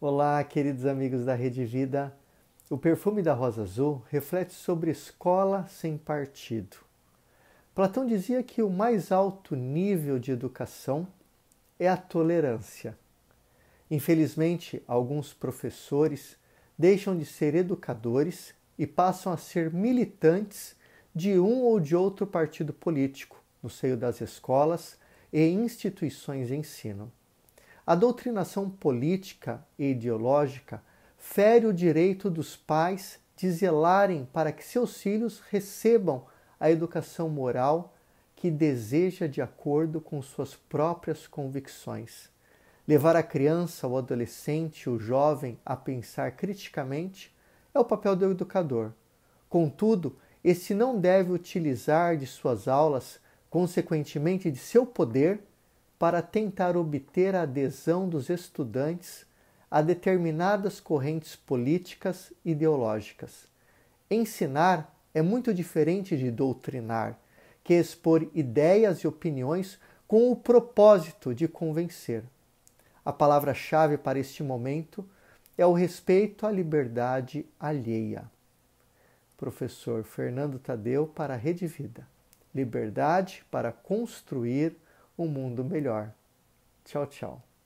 Olá, queridos amigos da Rede Vida. O perfume da rosa azul reflete sobre escola sem partido. Platão dizia que o mais alto nível de educação é a tolerância. Infelizmente, alguns professores deixam de ser educadores e passam a ser militantes de um ou de outro partido político no seio das escolas e instituições de ensino. A doutrinação política e ideológica fere o direito dos pais de zelarem para que seus filhos recebam a educação moral que deseja de acordo com suas próprias convicções. Levar a criança, o adolescente, o jovem a pensar criticamente é o papel do educador. Contudo, esse não deve utilizar de suas aulas, consequentemente de seu poder, para tentar obter a adesão dos estudantes a determinadas correntes políticas e ideológicas. Ensinar é muito diferente de doutrinar, que é expor ideias e opiniões com o propósito de convencer. A palavra-chave para este momento é o respeito à liberdade alheia. Professor Fernando Tadeu para a Rede Vida. Liberdade para construir um mundo melhor. Tchau, tchau.